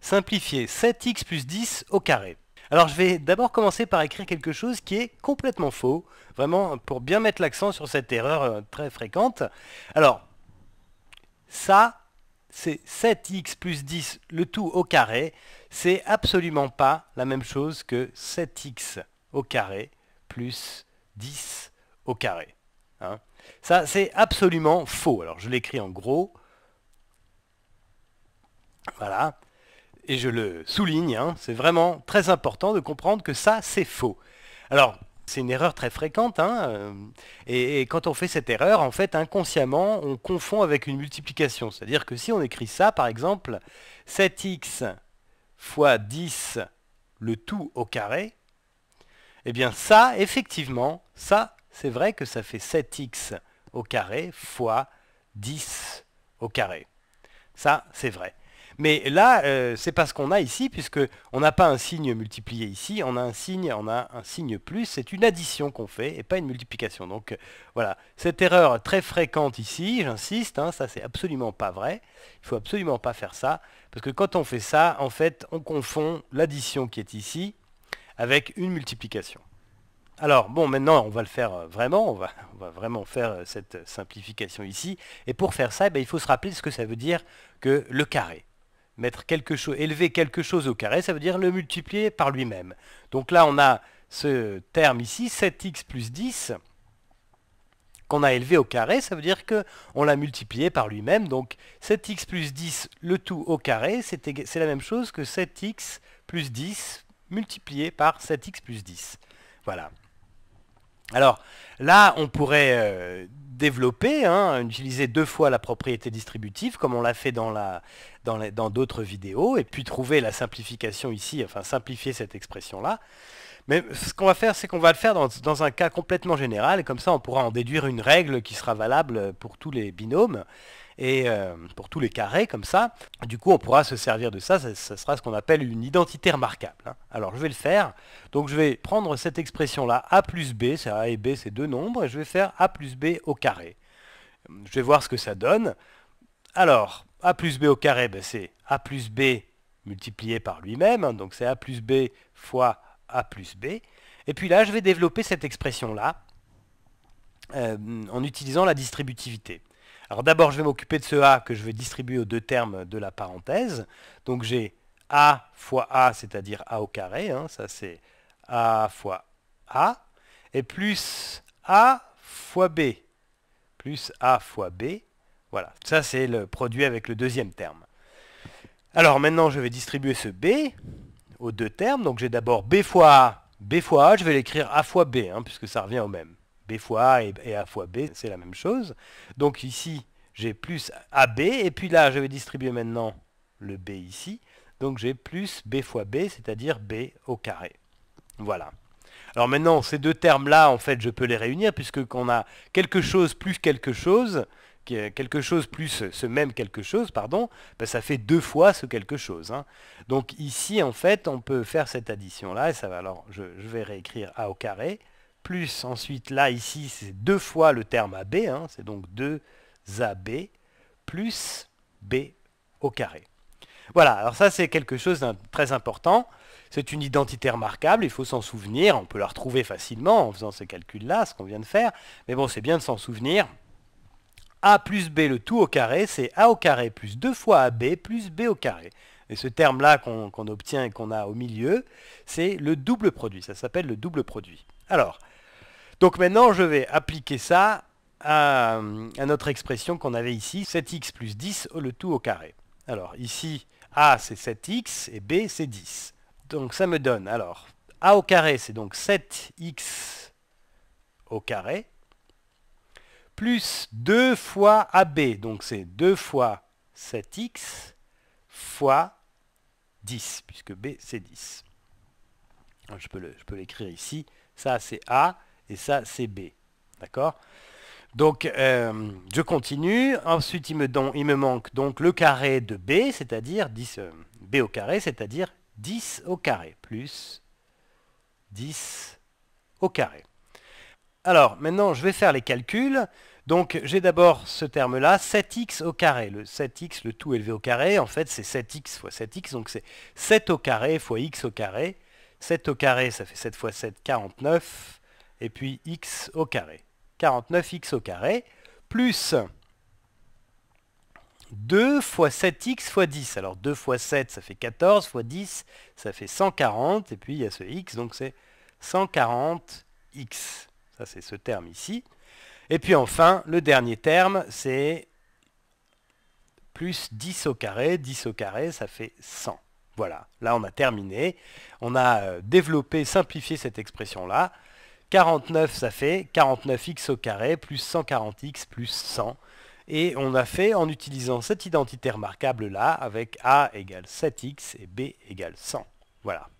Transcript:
Simplifier 7x plus 10 au carré. Alors je vais d'abord commencer par écrire quelque chose qui est complètement faux, vraiment pour bien mettre l'accent sur cette erreur euh, très fréquente. Alors, ça, c'est 7x plus 10, le tout au carré, c'est absolument pas la même chose que 7x au carré plus 10 au carré. Hein. ça, c'est absolument faux. Alors, je l'écris en gros. Voilà et je le souligne, hein, c'est vraiment très important de comprendre que ça, c'est faux. Alors, c'est une erreur très fréquente, hein, euh, et, quand on fait cette erreur, en fait, inconsciemment, on confond avec une multiplication. C'est-à-dire que si on écrit ça, par exemple, 7x fois 10, le tout au carré, eh bien ça, effectivement, ça, c'est vrai que ça fait 7x au carré fois 10 au carré. Ça, c'est vrai. Mais là, euh, c'est pas ce qu'on a ici, puisque on n'a pas un signe multiplié ici, on a un signe, on a un signe plus, c'est une addition qu'on fait et pas une multiplication. Donc euh, voilà, cette erreur très fréquente ici, j'insiste, hein, ça c'est absolument pas vrai, il faut absolument pas faire ça, parce que quand on fait ça, en fait, on confond l'addition qui est ici avec une multiplication. Alors bon, maintenant on va le faire euh, vraiment, on va, vraiment faire cette simplification ici. Et pour faire ça, eh ben, il faut se rappeler ce que ça veut dire que le carré mettre quelque chose, élever quelque chose au carré, ça veut dire le multiplier par lui-même. Donc là, on a ce terme ici, 7x plus 10, qu'on a élevé au carré, ça veut dire qu'on l'a multiplié par lui-même. Donc 7x plus 10, le tout au carré, c'est la même chose que 7x plus 10 multiplié par 7x plus 10. Voilà. Alors là, on pourrait euh, développer, hein, utiliser deux fois la propriété distributive, comme on l'a fait dans la, dans d'autres vidéos, et puis trouver la simplification ici, enfin simplifier cette expression-là. Mais ce qu'on va faire, c'est qu'on va le faire dans, dans, un cas complètement général, et comme ça on pourra en déduire une règle qui sera valable pour tous les binômes et euh, pour tous les carrés comme ça. Du coup, on pourra se servir de ça, ça, sera ce qu'on appelle une identité remarquable. Hein. Alors, je vais le faire. Donc, je vais prendre cette expression-là, a plus b, c'est a et b, c'est deux nombres, et je vais faire a plus b au carré. Je vais voir ce que ça donne. Alors, a plus b au carré, ben, c'est a plus b multiplié par lui-même, hein. donc c'est a plus b fois a plus b. Et puis là, je vais développer cette expression-là euh, en utilisant la distributivité. Alors d'abord, je vais m'occuper de ce A que je vais distribuer aux deux termes de la parenthèse. Donc j'ai A fois A, c'est-à-dire A au carré. Hein, ça c'est A fois A. Et plus A fois B. Plus A fois B. Voilà, ça c'est le produit avec le deuxième terme. Alors maintenant, je vais distribuer ce B aux deux termes. Donc j'ai d'abord B fois A, B fois A, je vais l'écrire A fois B, hein, puisque ça revient au même. B fois A et, A fois B, c'est la même chose. Donc ici, j'ai plus AB, et puis là, je vais distribuer maintenant le B ici. Donc j'ai plus B fois B, c'est-à-dire B au carré. Voilà. Alors maintenant, ces deux termes-là, en fait, je peux les réunir, puisque qu'on a quelque chose plus quelque chose, quelque chose plus ce même quelque chose, pardon, ben, ça fait deux fois ce quelque chose. Hein. Donc ici, en fait, on peut faire cette addition-là, et ça va alors, je, je vais réécrire A au carré, plus ensuite là, ici, c'est deux fois le terme AB, hein, c'est donc 2AB plus B au carré. Voilà, alors ça c'est quelque chose de très important. C'est une identité remarquable, il faut s'en souvenir, on peut la retrouver facilement en faisant ces calculs-là, ce qu'on vient de faire, mais bon, c'est bien de s'en souvenir. A plus B, le tout au carré, c'est A au carré plus 2 fois AB plus B au carré. Et ce terme-là qu'on obtient et qu'on a au milieu, c'est le double produit, ça s'appelle le double produit. Alors, donc maintenant, je vais appliquer ça à, notre expression qu'on avait ici, 7x plus 10, le tout au carré. Alors ici, A c'est 7x et B c'est 10. Donc ça me donne, alors, A au carré c'est donc 7x au carré, plus 2 fois AB, donc c'est 2 fois 7x fois 10, puisque B c'est 10. je peux l'écrire ici. Ça c'est A, et ça c'est B. D'accord Donc euh, je continue, ensuite il me, manque donc le carré de B, c'est-à-dire 10, euh, B au carré, c'est-à-dire 10 au carré, plus 10 au carré. Alors maintenant je vais faire les calculs. Donc j'ai d'abord ce terme-là, 7x au carré. Le 7x, le tout élevé au carré, en fait c'est 7x fois 7x, donc c'est 7 au carré fois x au carré. 7 au carré, ça fait 7 fois 7, 49 et puis x au carré. 49x au carré plus 2 fois 7x fois 10. Alors 2 fois 7, ça fait 14, fois 10, ça fait 140. Et puis il y a ce x, donc c'est 140x. Ça, c'est ce terme ici. Et puis enfin, le dernier terme, c'est plus 10 au carré. 10 au carré, ça fait 100. Voilà, là on a terminé. On a euh, développé, simplifié cette expression-là. 49, ça fait 49x au carré plus 140x plus 100. Et on a fait en utilisant cette identité remarquable là, avec A égale 7x et B égale 100. Voilà.